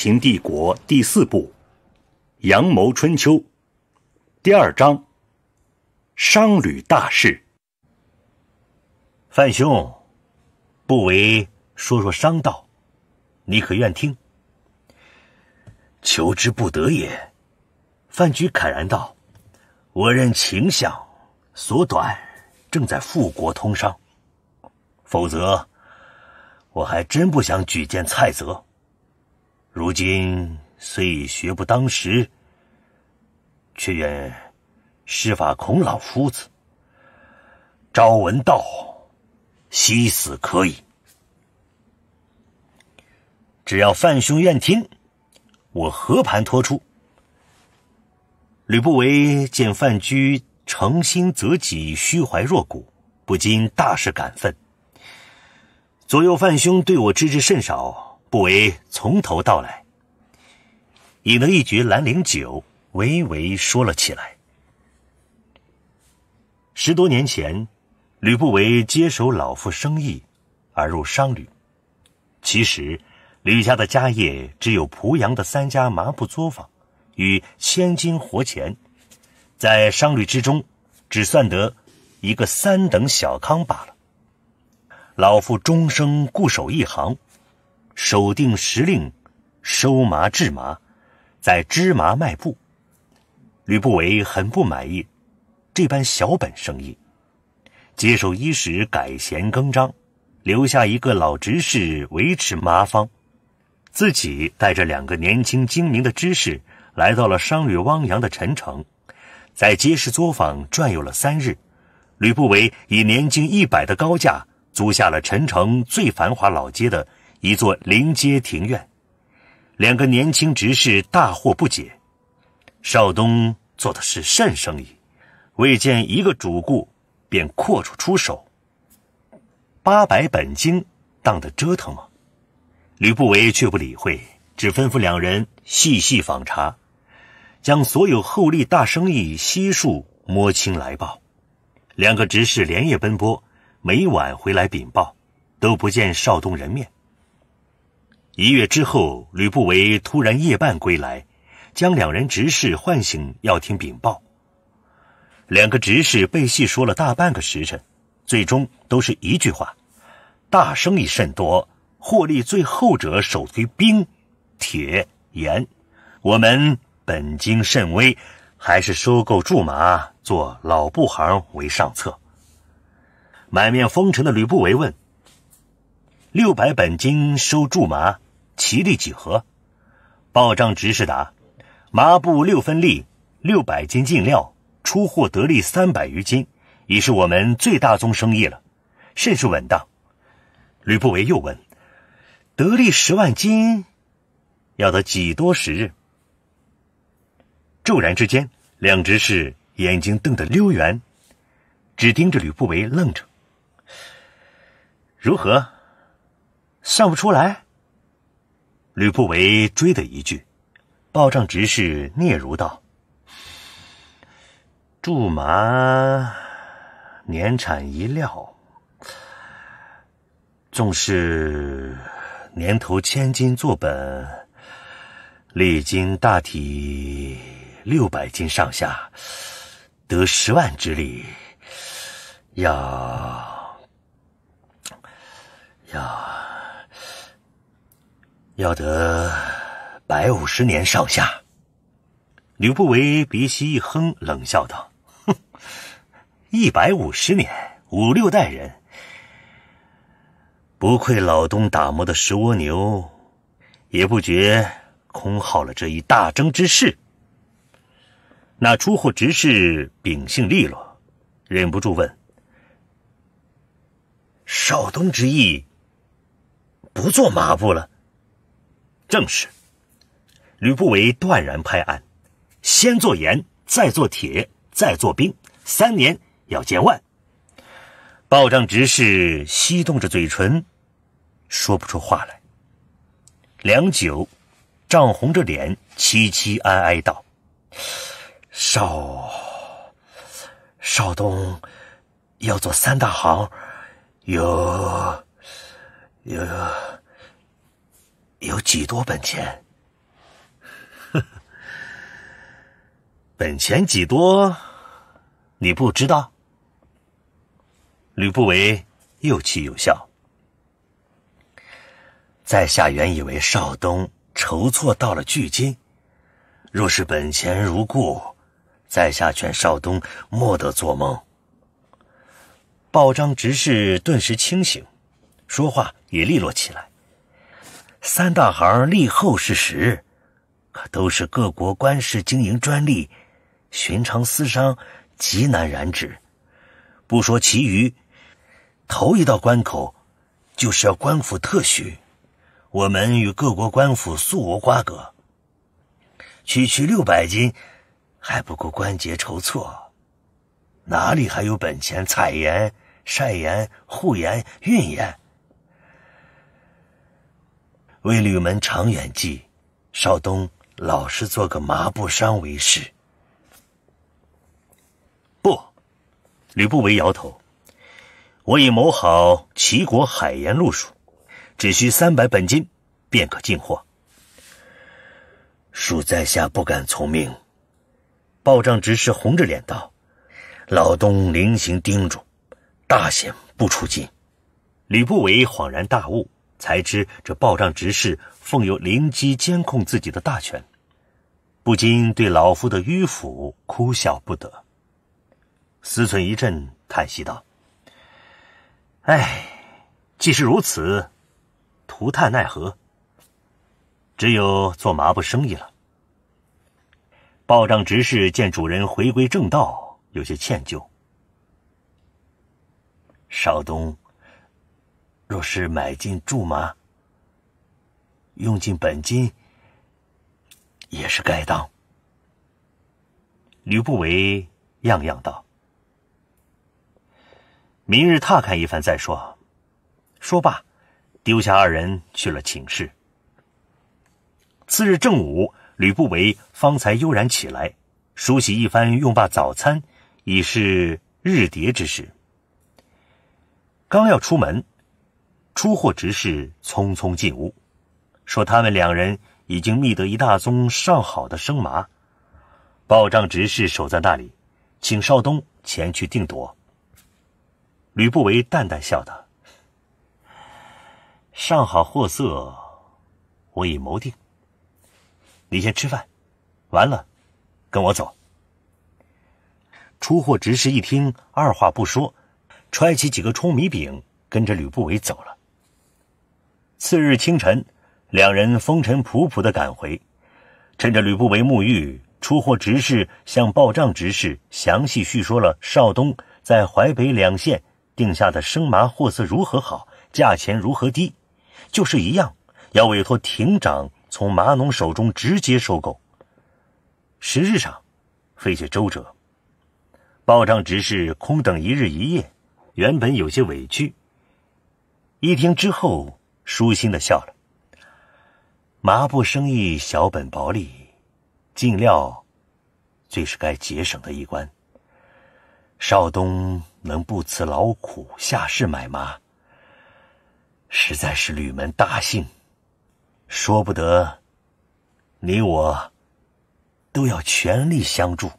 《秦帝国》第四部，《阳谋春秋》第二章，《商旅大事》。范兄，不为说说商道，你可愿听？求之不得也。范雎慨然道：“我任秦相，所短正在富国通商，否则，我还真不想举荐蔡泽。”如今虽已学不当时，却愿施法孔老夫子。朝闻道，夕死可矣。只要范兄愿听，我和盘托出。吕不韦见范雎诚心择己，虚怀若谷，不禁大是感愤。左右范兄对我知之甚少。不为从头到来，以能一局兰陵酒，娓娓说了起来。十多年前，吕不韦接手老父生意而入商旅。其实，吕家的家业只有濮阳的三家麻布作坊与千金活钱，在商旅之中，只算得一个三等小康罢了。老父终生固守一行。守定时令，收麻制麻，在织麻卖布。吕不韦很不满意这般小本生意，接受衣食改弦更张，留下一个老执事维持麻方，自己带着两个年轻精明的知识来到了商旅汪洋的陈城，在街市作坊转悠了三日。吕不韦以年近一百的高价租下了陈城最繁华老街的。一座临街庭院，两个年轻执事大惑不解。少东做的是甚生意，未见一个主顾，便阔绰出手，八百本金当的折腾吗？吕不韦却不理会，只吩咐两人细细访查，将所有厚利大生意悉数摸清来报。两个执事连夜奔波，每晚回来禀报，都不见少东人面。一月之后，吕不韦突然夜半归来，将两人执事唤醒，要听禀报。两个执事被细说了大半个时辰，最终都是一句话：“大生意甚多，获利最后者手推兵、铁、盐。我们本金甚微，还是收购苎麻做老布行为上策。”满面风尘的吕不韦问：“六百本金收苎麻？”其利几何？报账执事答：“麻布六分利，六百斤进料，出货得利三百余斤，已是我们最大宗生意了，甚是稳当。”吕不韦又问：“得利十万斤，要得几多时日？”骤然之间，两执事眼睛瞪得溜圆，只盯着吕不韦愣着。如何？算不出来。吕不韦追的一句，报账执事聂如道：“苎麻年产一料，纵是年头千金作本，历经大体六百斤上下，得十万之力，要要。”要得，百五十年上下。吕不韦鼻息一哼，冷笑道：“哼，一百五十年，五六代人，不愧老东打磨的石蜗牛，也不觉空耗了这一大征之势。”那出货执事秉性利落，忍不住问：“少东之意，不做马步了？”正是，吕不韦断然拍案：“先做盐，再做铁，再做兵，三年要见万。”报账执事翕动着嘴唇，说不出话来。良久，涨红着脸，凄凄哀哀道：“少，少东，要做三大行，有，有。”有几多本钱？本钱几多？你不知道？吕不韦又气又笑。在下原以为少东筹措到了巨金，若是本钱如故，在下劝少东莫得做梦。报章执事顿时清醒，说话也利落起来。三大行立后是实，可都是各国官事经营专利，寻常私商极难染指。不说其余，头一道关口就是要官府特许。我们与各国官府素无瓜葛，区区六百斤，还不够关节筹措，哪里还有本钱采盐、晒盐、护盐、运盐？为吕门长远计，少东老是做个麻布商为是。不，吕不韦摇头。我已谋好齐国海盐路数，只需三百本金，便可进货。恕在下不敢从命。报账执事红着脸道：“老东临行叮嘱，大险不出金。”吕不韦恍然大悟。才知这报账执事奉有灵机监控自己的大权，不禁对老夫的迂腐哭笑不得。思忖一阵，叹息道：“唉，既是如此，徒叹奈何。只有做麻布生意了。”报账执事见主人回归正道，有些歉疚。少东。若是买进苎麻，用尽本金，也是该当。吕不韦样样道：“明日踏看一番再说。”说罢，丢下二人去了寝室。次日正午，吕不韦方才悠然起来，梳洗一番，用罢早餐，已是日叠之时。刚要出门。出货执事匆匆进屋，说：“他们两人已经觅得一大宗上好的生麻，报账执事守在那里，请少东前去定夺。”吕不韦淡淡笑道：“上好货色，我已谋定。你先吃饭，完了，跟我走。”出货执事一听，二话不说，揣起几个舂米饼，跟着吕不韦走了。次日清晨，两人风尘仆仆的赶回，趁着吕不韦沐浴，出货执事向报账执事详细叙说了少东在淮北两县定下的生麻货色如何好，价钱如何低，就是一样要委托亭长从麻农手中直接收购。实质上费些周折，报账执事空等一日一夜，原本有些委屈，一听之后。舒心的笑了。麻布生意小本薄利，进料最是该节省的一关。少东能不辞劳苦下市买麻，实在是吕门大幸。说不得，你我都要全力相助。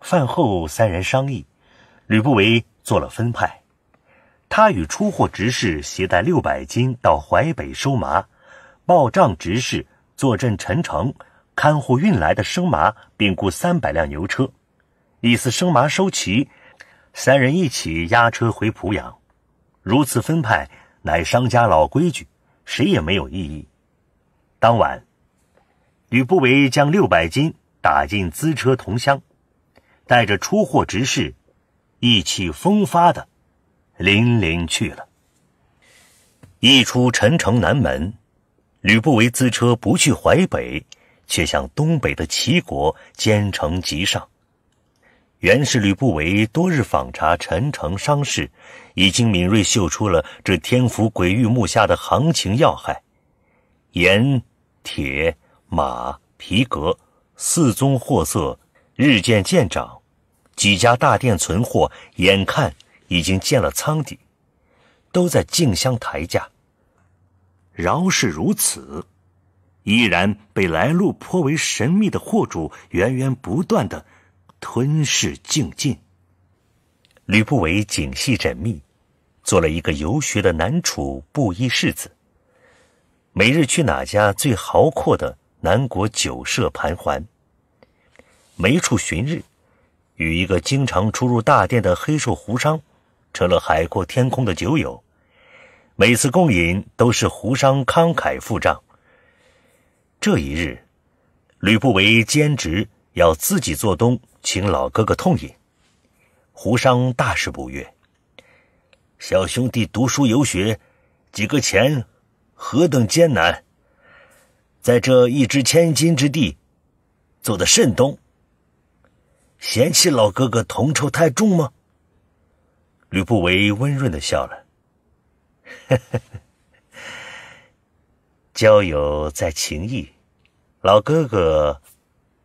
饭后三人商议，吕不韦做了分派。他与出货执事携带六百斤到淮北收麻，报账执事坐镇陈城，看护运来的生麻，并雇三百辆牛车，以司生麻收齐。三人一起押车回濮阳。如此分派乃商家老规矩，谁也没有异议。当晚，吕不韦将六百斤打进资车同乡，带着出货执事，意气风发的。临临去了。一出陈城南门，吕不韦自车不去淮北，却向东北的齐国兼程急上。原是吕不韦多日访查陈城商市，已经敏锐嗅出了这天府鬼域幕下的行情要害：盐、铁、马、皮革四宗货色日渐见涨，几家大店存货眼看。已经见了仓底，都在竞相抬价。饶是如此，依然被来路颇为神秘的货主源源不断的吞噬净尽。吕不韦精细缜密，做了一个游学的南楚布衣世子。每日去哪家最豪阔的南国酒社盘桓，没处寻日，与一个经常出入大殿的黑瘦胡商。成了海阔天空的酒友，每次共饮都是胡商慷慨付账。这一日，吕不韦坚持要自己做东，请老哥哥痛饮。胡商大是不悦：“小兄弟读书游学，几个钱何等艰难，在这一枝千金之地，做的甚东。嫌弃老哥哥铜臭太重吗？”吕不韦温润的笑了，交友在情义，老哥哥，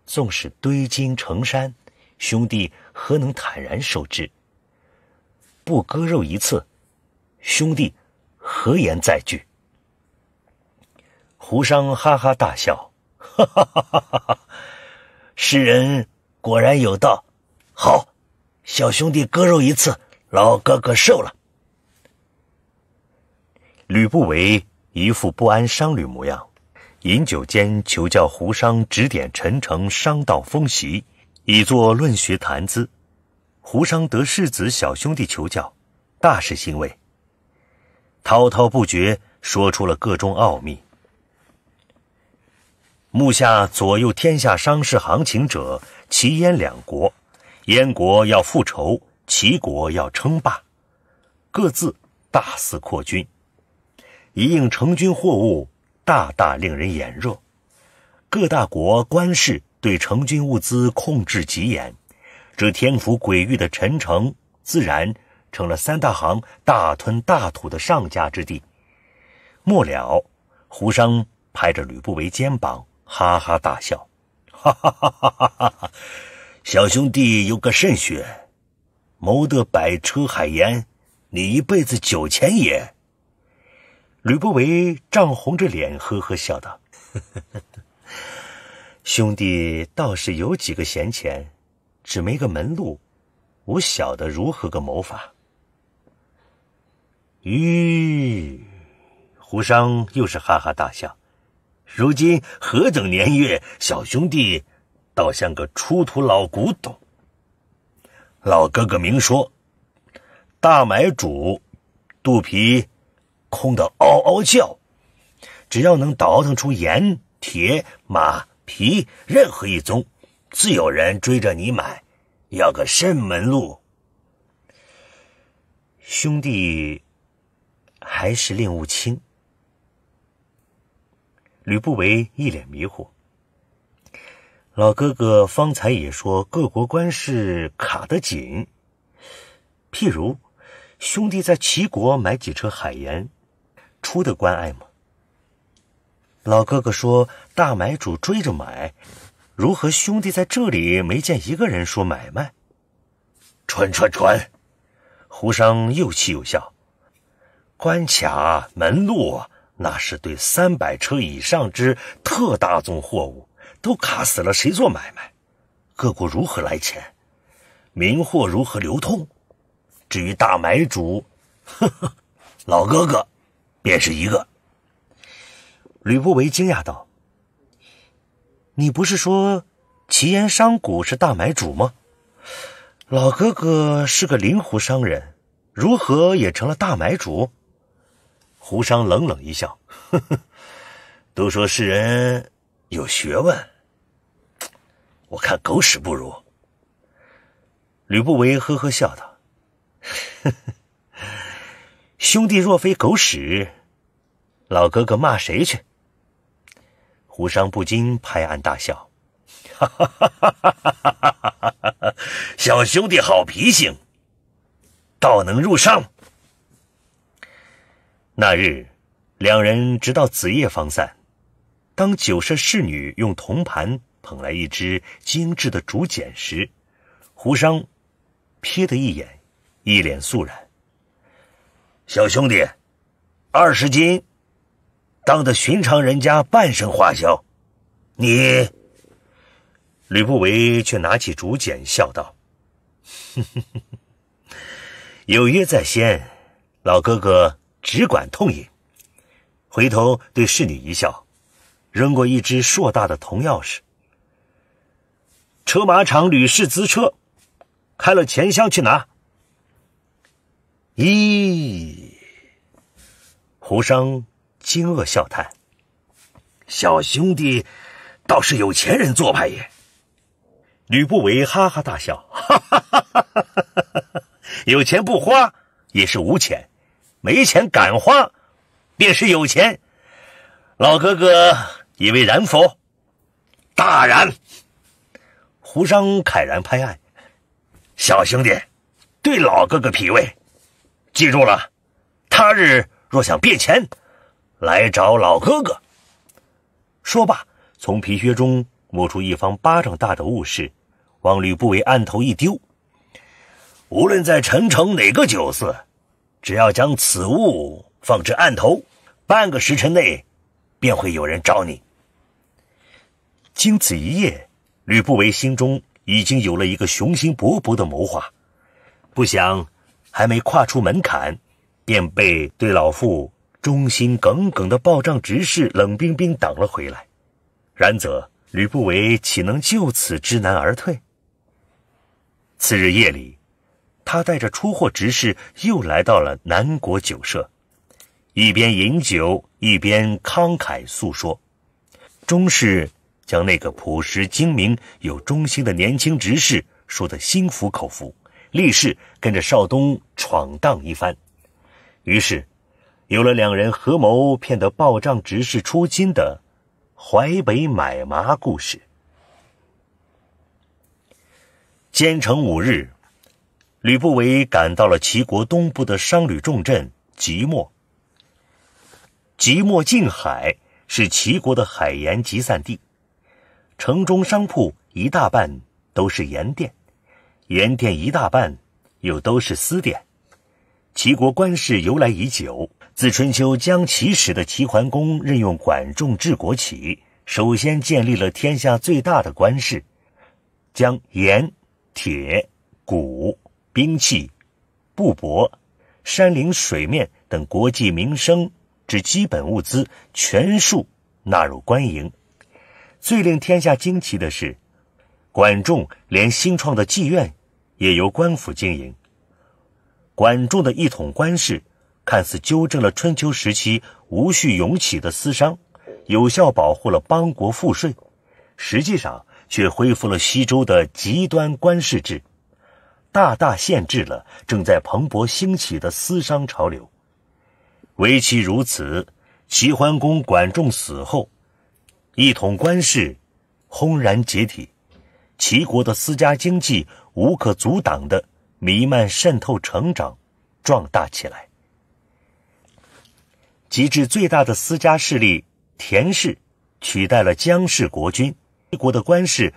纵使堆金成山，兄弟何能坦然受之？不割肉一次，兄弟何言再聚？胡商哈哈大笑，哈哈哈哈哈！世人果然有道，好，小兄弟割肉一次。老哥哥瘦了。吕不韦一副不安商旅模样，饮酒间求教胡商指点陈诚商道风习，以作论学谈资。胡商得世子小兄弟求教，大是欣慰，滔滔不绝说出了各中奥秘。目下左右天下商事行情者，齐燕两国，燕国要复仇。齐国要称霸，各自大肆扩军，一应成军货物大大令人眼热。各大国官士对成军物资控制极严，这天府鬼域的陈城自然成了三大行大吞大吐的上家之地。末了，胡商拍着吕不韦肩膀，哈哈大笑：“哈哈哈哈哈哈！小兄弟，有个甚学？”谋得百车海盐，你一辈子酒钱也。吕不韦涨红着脸，呵呵笑道：“ 兄弟倒是有几个闲钱，只没个门路，我晓得如何个谋法。”咦，胡商又是哈哈大笑。如今何等年月，小兄弟，倒像个出土老古董。老哥哥明说，大买主肚皮空的嗷嗷叫，只要能倒腾出盐、铁、马、皮任何一宗，自有人追着你买，要个甚门路？兄弟，还是令务清。吕不韦一脸迷糊。老哥哥方才也说各国官事卡得紧，譬如兄弟在齐国买几车海盐，出的关隘吗？老哥哥说大买主追着买，如何兄弟在这里没见一个人说买卖？传传传！胡商又气又笑，关卡门路那是对三百车以上之特大宗货物。都卡死了，谁做买卖？各国如何来钱？明货如何流通？至于大买主，呵呵，老哥哥，便是一个。吕不韦惊讶道：“你不是说齐岩商贾是大买主吗？老哥哥是个临湖商人，如何也成了大买主？”胡商冷冷一笑：“呵呵，都说世人。”有学问，我看狗屎不如。吕不韦呵呵笑道：“ 兄弟若非狗屎，老哥哥骂谁去？”胡商不禁拍案大笑：“ 小兄弟好脾性，倒能入上。”那日，两人直到子夜方散。当九舍侍女用铜盘捧来一只精致的竹简时，胡商瞥的一眼，一脸肃然：“小兄弟，二十斤，当得寻常人家半生花销。”你，吕不韦却拿起竹简笑道：“有约在先，老哥哥只管痛饮。”回头对侍女一笑。扔过一只硕大的铜钥匙，车马厂吕氏资车，开了钱箱去拿。咦？胡商惊愕笑叹：“小兄弟，倒是有钱人做派也。”吕不韦哈哈大笑：“哈哈哈哈哈哈！有钱不花也是无钱，没钱敢花，便是有钱。老哥哥。”以为然否？大然。胡商慨然拍案：“小兄弟，对老哥哥脾胃，记住了。他日若想变钱，来找老哥哥。”说罢，从皮靴中摸出一方巴掌大的物事，往吕不韦案头一丢：“无论在陈城哪个酒肆，只要将此物放置案头，半个时辰内便会有人找你。”经此一夜，吕不韦心中已经有了一个雄心勃勃的谋划，不想还没跨出门槛，便被对老父忠心耿耿的报账执事冷冰冰挡了回来。然则吕不韦岂能就此知难而退？次日夜里，他带着出货执事又来到了南国酒社，一边饮酒一边慷慨诉说，终是。将那个朴实精明、有忠心的年轻执事说得心服口服，立誓跟着少东闯荡一番。于是，有了两人合谋骗得报账执事出金的淮北买麻故事。兼程五日，吕不韦赶到了齐国东部的商旅重镇即墨。即墨近海，是齐国的海盐集散地。城中商铺一大半都是盐店，盐店一大半又都是私店。齐国官事由来已久，自春秋将齐时的齐桓公任用管仲治国起，首先建立了天下最大的官事，将盐、铁、谷、兵器、布帛、山林、水面等国计民生之基本物资全数纳入官营。最令天下惊奇的是，管仲连新创的妓院也由官府经营。管仲的一统官事，看似纠正了春秋时期无序涌起的私商，有效保护了邦国赋税，实际上却恢复了西周的极端官事制，大大限制了正在蓬勃兴起的私商潮流。唯其如此，齐桓公管仲死后。一统官氏，轰然解体；齐国的私家经济无可阻挡的弥漫渗透成长壮大起来，极致最大的私家势力田氏取代了姜氏国君，齐国的官氏，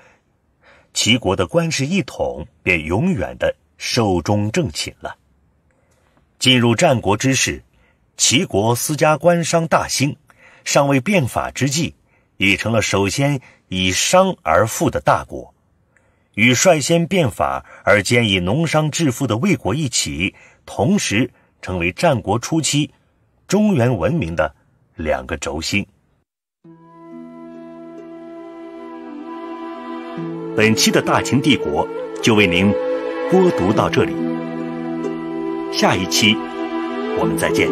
齐国的官氏一统，便永远的寿终正寝了。进入战国之时，齐国私家官商大兴，尚未变法之际。已成了首先以商而富的大国，与率先变法而兼以农商致富的魏国一起，同时成为战国初期中原文明的两个轴心。本期的大秦帝国就为您播读到这里，下一期我们再见。